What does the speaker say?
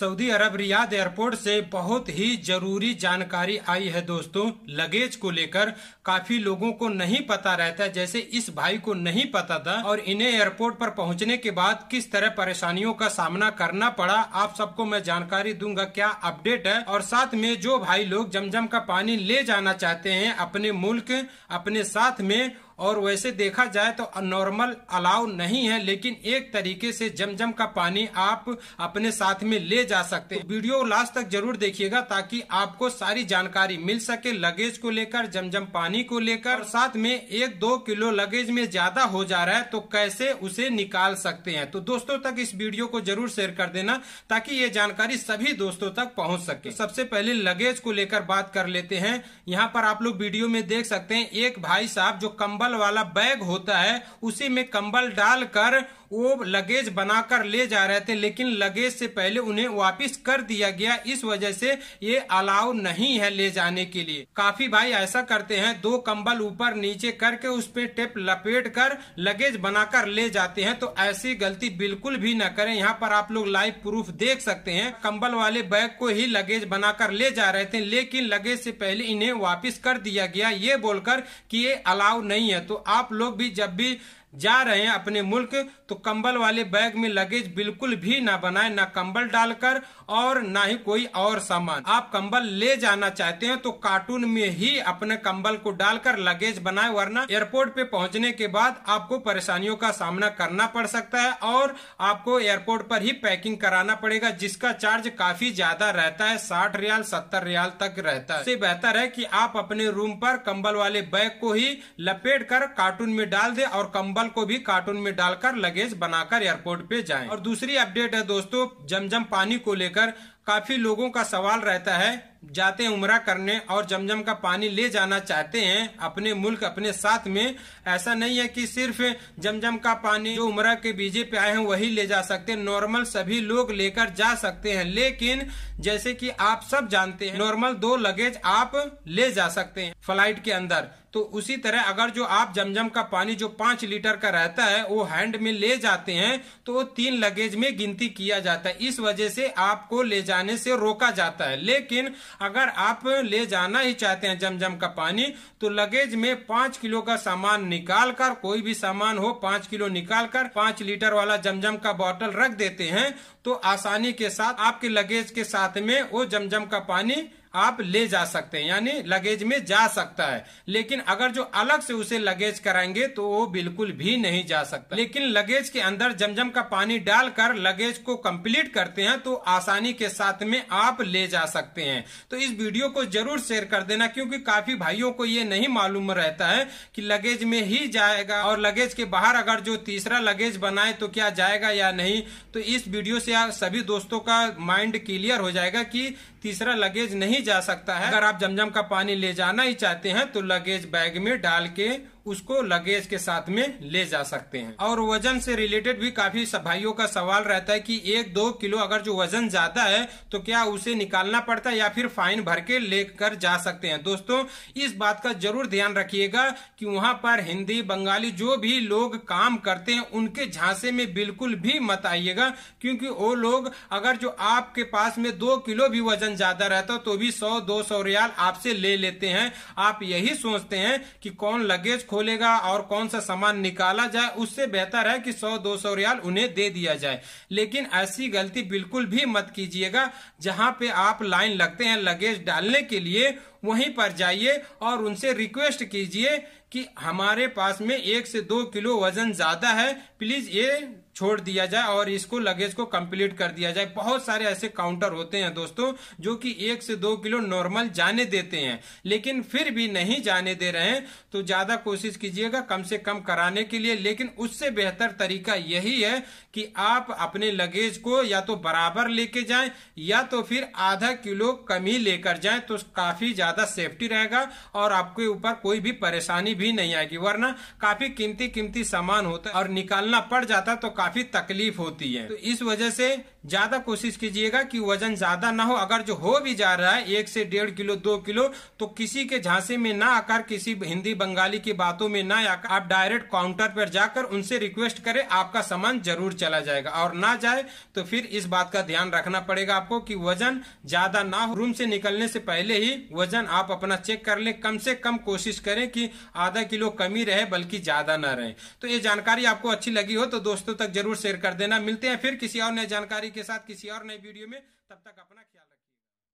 Saudi अरब Riyadh airport से बहुत ही जरूरी जानकारी आई है दोस्तों लगेज को लेकर काफी लोगों को नहीं पता रहता जैसे इस भाई को नहीं पता था और इन्हें एयरपोर्ट पर पहुंचने के बाद किस तरह परेशानियों का सामना करना पड़ा आप सबको मैं जानकारी दूंगा क्या अपडेट है और साथ में जो भाई लोग जमजम का पानी ले जाना चाहते है अपने मुल्क अपने साथ में और वैसे देखा जाए तो नॉर्मल अलाउ नहीं है लेकिन एक तरीके से जमजम का पानी आप अपने साथ में ले जा सकते हैं वीडियो लास्ट तक जरूर देखिएगा ताकि आपको सारी जानकारी मिल सके लगेज को लेकर जमजम पानी को लेकर साथ में एक दो किलो लगेज में ज्यादा हो जा रहा है तो कैसे उसे निकाल सकते हैं तो दोस्तों तक इस वीडियो को जरूर शेयर कर देना ताकि ये जानकारी सभी दोस्तों तक पहुँच सके तो सबसे पहले लगेज को लेकर बात कर लेते हैं यहाँ पर आप लोग वीडियो में देख सकते हैं एक भाई साहब जो कम्बल कंबल वाला बैग होता है उसी में कंबल डालकर वो लगेज बनाकर ले जा रहे थे लेकिन लगेज से पहले उन्हें वापस कर दिया गया इस वजह से ये अलाउ नहीं है ले जाने के लिए काफी भाई ऐसा करते हैं दो कंबल ऊपर नीचे करके उस पर टेप लपेट कर लगेज बनाकर ले जाते हैं तो ऐसी गलती बिल्कुल भी ना करें यहाँ पर आप लोग लाइव प्रूफ देख सकते हैं कंबल वाले बैग को ही लगेज बनाकर ले जा रहे थे लेकिन लगेज से पहले इन्हें वापिस कर दिया गया ये बोलकर की ये अलाउ नहीं है तो आप लोग भी जब भी जा रहे हैं अपने मुल्क तो कंबल वाले बैग में लगेज बिल्कुल भी ना बनाए ना कंबल डालकर और ना ही कोई और सामान आप कंबल ले जाना चाहते हैं तो कार्टून में ही अपने कंबल को डालकर लगेज बनाए वरना एयरपोर्ट पे पहुंचने के बाद आपको परेशानियों का सामना करना पड़ सकता है और आपको एयरपोर्ट पर ही पैकिंग कराना पड़ेगा जिसका चार्ज काफी ज्यादा रहता है साठ रियाल सत्तर रियाल तक रहता है बेहतर है की आप अपने रूम पर कम्बल वाले बैग को ही लपेट कर कार्टून में डाल दे और कंबल सैंपल को भी कार्टून में डालकर लगेज बनाकर एयरपोर्ट पे जाएं और दूसरी अपडेट है दोस्तों जमजम पानी को लेकर काफ़ी लोगों का सवाल रहता है जाते उमरा करने और जमजम का पानी ले जाना चाहते हैं अपने मुल्क अपने साथ में ऐसा नहीं है कि सिर्फ जमजम का पानी जो उम्र के बीजे पे आए हैं वही ले जा सकते हैं नॉर्मल सभी लोग लेकर जा सकते हैं लेकिन जैसे कि आप सब जानते हैं नॉर्मल दो लगेज आप ले जा सकते हैं फ्लाइट के अंदर तो उसी तरह अगर जो आप जमजम का पानी जो पांच लीटर का रहता है वो हैंड में ले जाते हैं तो तीन लगेज में गिनती किया जाता है इस वजह से आपको ले जाने से रोका जाता है लेकिन अगर आप ले जाना ही चाहते हैं जमजम का पानी तो लगेज में पांच किलो का सामान निकाल कर कोई भी सामान हो पांच किलो निकाल कर पांच लीटर वाला जमजम का बॉटल रख देते हैं तो आसानी के साथ आपके लगेज के साथ में वो जमजम का पानी आप ले जा सकते हैं यानी लगेज में जा सकता है लेकिन अगर जो अलग से उसे लगेज कराएंगे तो वो बिल्कुल भी नहीं जा सकता लेकिन लगेज के अंदर जमजम का पानी डालकर लगेज को कंप्लीट करते हैं तो आसानी के साथ में आप ले जा सकते हैं तो इस वीडियो को जरूर शेयर कर देना क्योंकि काफी भाइयों को ये नहीं मालूम रहता है कि लगेज में ही जाएगा और लगेज के बाहर अगर जो तीसरा लगेज बनाए तो क्या जाएगा या नहीं तो इस वीडियो से इससे सभी दोस्तों का माइंड क्लियर हो जाएगा कि तीसरा लगेज नहीं जा सकता है अगर आप जमजम का पानी ले जाना ही चाहते हैं तो लगेज बैग में डाल के उसको लगेज के साथ में ले जा सकते हैं और वजन से रिलेटेड भी काफी भाइयों का सवाल रहता है कि एक दो किलो अगर जो वजन ज्यादा है तो क्या उसे निकालना पड़ता है या फिर फाइन भर के लेकर जा सकते हैं दोस्तों इस बात का जरूर ध्यान रखिएगा कि वहां पर हिंदी बंगाली जो भी लोग काम करते हैं उनके झांसे में बिल्कुल भी मत आइएगा क्योंकि वो लोग अगर जो आपके पास में दो किलो भी वजन ज्यादा रहता तो भी सौ दो सौ रियाल आपसे ले लेते हैं आप यही सोचते हैं कि कौन लगेज खोलेगा और कौन सा सामान निकाला जाए उससे बेहतर है कि 100-200 रियाल उन्हें दे दिया जाए लेकिन ऐसी गलती बिल्कुल भी मत कीजिएगा जहां पे आप लाइन लगते हैं लगेज डालने के लिए वहीं पर जाइए और उनसे रिक्वेस्ट कीजिए कि हमारे पास में एक से दो किलो वजन ज्यादा है प्लीज ये छोड़ दिया जाए और इसको लगेज को कंप्लीट कर दिया जाए बहुत सारे ऐसे काउंटर होते हैं दोस्तों जो कि एक से दो किलो नॉर्मल जाने देते हैं लेकिन फिर भी नहीं जाने दे रहे हैं तो ज्यादा कोशिश कीजिएगा कम से कम कराने के लिए लेकिन उससे बेहतर तरीका यही है कि आप अपने लगेज को या तो बराबर लेके जाए या तो फिर आधा किलो कम ही लेकर जाए तो काफी ज्यादा ज़्यादा सेफ्टी रहेगा और आपके ऊपर कोई भी परेशानी भी नहीं आएगी वरना काफ़ी कीमती कीमती सामान होता है और निकालना पड़ जाता तो काफ़ी तकलीफ होती है तो इस वजह से ज़्यादा कोशिश कीजिएगा कि वजन ज़्यादा ना हो अगर जो हो भी जा रहा है एक से डेढ़ किलो दो किलो तो किसी के झांसे में ना आकर किसी हिंदी बंगाली की बातों में ना आकर आप डायरेक्ट काउंटर पर जाकर उनसे रिक्वेस्ट करें आपका सामान जरूर चला जाएगा और ना जाए तो फिर इस बात का ध्यान रखना पड़ेगा आपको कि वजन ज़्यादा ना हो रूम से निकलने से पहले ही वजन वजन आप अपना चेक कर लें कम से कम कोशिश करें कि आधा किलो कमी रहे बल्कि ज़्यादा ना रहे तो ये जानकारी आपको अच्छी लगी हो तो दोस्तों तक जरूर शेयर कर देना मिलते हैं फिर किसी और नई जानकारी के साथ किसी और नए वीडियो में तब तक अपना